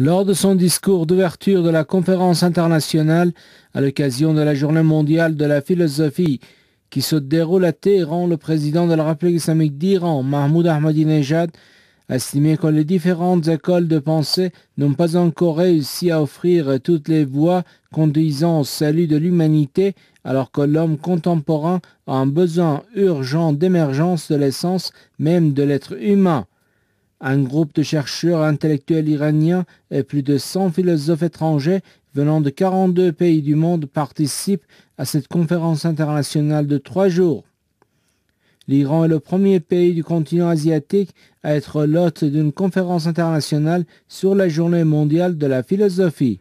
Lors de son discours d'ouverture de la conférence internationale à l'occasion de la Journée mondiale de la philosophie qui se déroule à Téhéran, le président de la République islamique d'Iran, Mahmoud Ahmadinejad, a estimé que les différentes écoles de pensée n'ont pas encore réussi à offrir toutes les voies conduisant au salut de l'humanité, alors que l'homme contemporain a un besoin urgent d'émergence de l'essence même de l'être humain. Un groupe de chercheurs intellectuels iraniens et plus de 100 philosophes étrangers venant de 42 pays du monde participent à cette conférence internationale de trois jours. L'Iran est le premier pays du continent asiatique à être l'hôte d'une conférence internationale sur la journée mondiale de la philosophie.